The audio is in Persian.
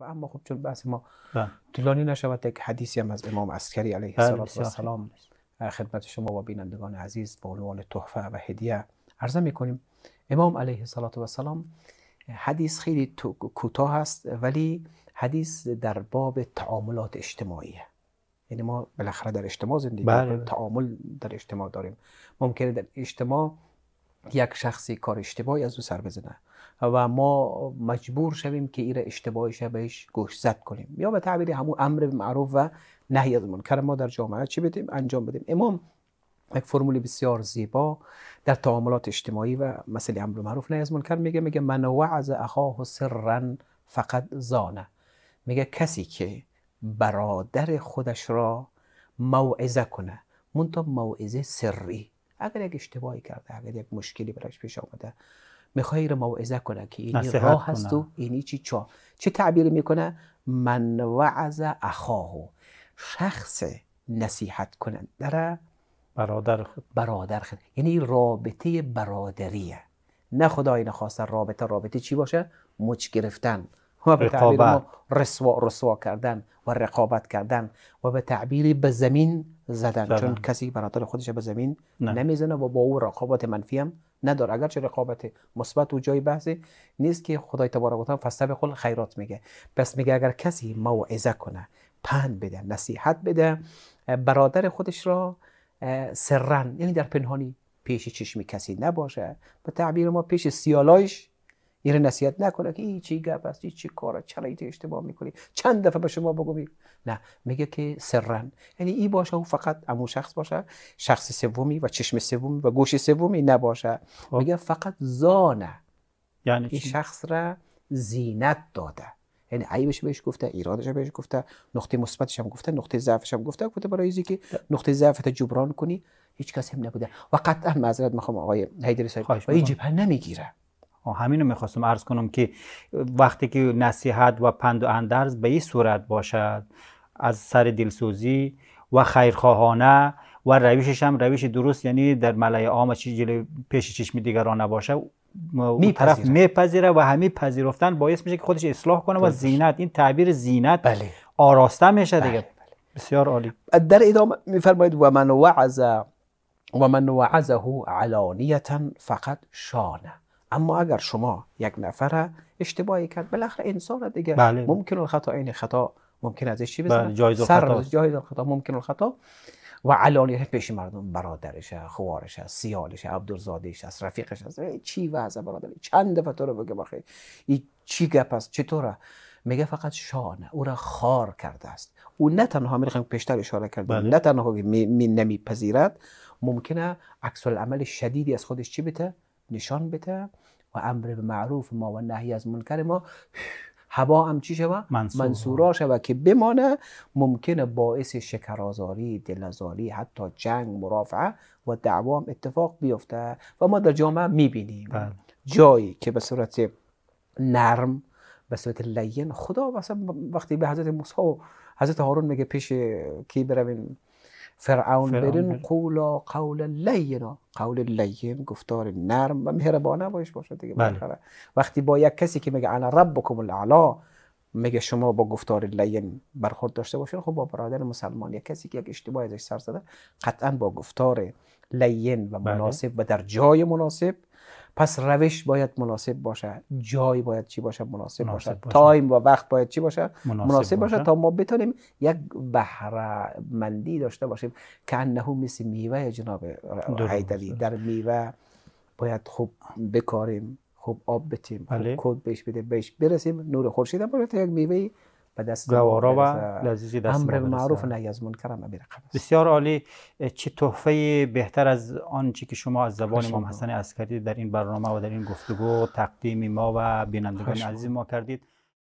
و اما خب چون بحث ما بله. طولانی نشود یک حدیثی هم از امام عسکری علیه بله، السلام خدمت شما و بینندگان عزیز با عنوان تحفه و هدیه عرضه می کنیم امام علیه السلام حدیث خیلی کوتاه است ولی حدیث در باب تعاملات اجتماعیه یعنی ما بالاخره در اجتماع زندگی بله، تعامل در اجتماع داریم ممکنه در اجتماع یک شخصی کار اشتباهی از او سر بزنه و ما مجبور شویم که ایره اشتباهش بهش گوش زد کنیم یا به تعبیر همون امر معروف و نهی از منکر ما در جامعه چی بدیم انجام بدیم امام یک فرمول بسیار زیبا در تعاملات اجتماعی و مسئله امر معروف نهی از منکر میگه میگه من وعظ اخاه سرا فقط زانه میگه کسی که برادر خودش را موعظه کنه منتها موعظه سری اگر یک اشتباهی کرده اگر یک مشکلی براش پیش آمده میخوای رو موعظه کنه که اینی راه هست و اینی چی چا چه تعبیر میکنه من وعظ اخاهو شخص نصیحت کنند در برادر خود برادر خود یعنی رابطه برادریه نه خدای نخواسته رابطه رابطه چی باشه مچ گرفتن و به تعبیر ما رسوا رسوا کردن و رقابت کردن و به تعبیر به زمین زدن چون کسی برادر خودش به زمین نمیزنه و با او رقابت منفی هم نداره اگرچه رقابت مثبت و جای بحثی نیست که خدای تبارک و تعالی خیرات میگه پس میگه اگر کسی موعظه کنه پند بده نصیحت بده برادر خودش را سرن یعنی در پنهانی پیش چشم کسی نباشه به تعبیر ما پیش سیالایش ایره نصیحت نکنه که هیچ چی گپ است چی کار چلیت اشتباه میکنی چند دفعه به شما بگو نه میگه که سرن یعنی این باشه او فقط امو شخص باشه شخص سومی و چشم سومی و گوش سومی نباشه خب. میگه فقط زانه یعنی این شخص را زینت داده یعنی عیبش بهش گفته ایرادش بهش گفته نقطه مثبتش هم گفته نقطه ضعفش هم گفته گفته برای اینکه که نقطه ضعفت جبران کنی هیچ هم نبوده و قطعا معذرت میخوام آقای حیدری صاحب و این جبهه نمیگیره همینو میخواستم عرض کنم که وقتی که نصیحت و پند و اندرز به این صورت باشد از سر دلسوزی و خیرخواهانه و رویشش هم رویش درست یعنی در ملای عام چیزی پیش چشم دیگران نباشه می طرف میپذیره و همه پذیرفتن باعث میشه که خودش اصلاح کنه و زینت این تعبیر زینت بله. آراسته میشه بله، دیگه بله. بسیار عالی در ادامه میفرمایید و من و من وعظه علانیتا فقط شانه اما اگر شما یک نفر اشتباهی کرد بالاخره انسان دیگه بله. ممکن الخطا این خطا ممکن از چی بله، بزنه بله. جایز الخطا جایز الخطا ممکن الخطا و علانیت پیش مردم برادرش خوارش است سیالش عبدالزادهش است رفیقش است چی وضع برادر چند دفعه تو رو بگه بخی این چی گپ است چطوره میگه فقط شانه او را خار کرده است او نه تنها میخوام پیشتر اشاره کرد بله. نه تنها می, می نمیپذیرد ممکنه عکس عمل شدیدی از خودش چی بده نشان بده و امر به معروف ما و نهی از منکر ما هوا هم چی شوه؟ منصورا, شوه که بمانه ممکنه باعث شکرازاری، دلازاری، حتی جنگ، مرافعه و دعوام اتفاق بیفته و ما در جامعه میبینیم بله. جایی که به صورت نرم به صورت لین خدا وقتی به حضرت موسی و حضرت هارون میگه پیش کی برویم فرعون, برین قولا قول لینا قول لین گفتار نرم و مهربانه باش باشه دیگه بله. وقتی با یک کسی که میگه انا ربکم الاعلا میگه شما با گفتار لین برخورد داشته باشین خب با برادر مسلمان یک کسی که یک اشتباه ازش سر زده قطعا با گفتار لین و بله. مناسب و در جای مناسب پس روش باید مناسب باشه جای باید چی باشه مناسب, باشه. تایم و وقت باید چی باشه مناسب, باشه. تا ما بتونیم یک بهره مندی داشته باشیم که انه مثل میوه جناب حیدری در میوه باید خوب بکاریم خوب آب بتیم بله. کود بهش بده بهش برسیم نور خورشید باشه تا یک میوه دست و لذیذ دست امر معروف نهی از منکر بسیار عالی چه تحفه بهتر از آنچه که شما از زبان امام حسن عسکری در این برنامه و در این گفتگو تقدیم ما و بینندگان عزیز ما کردید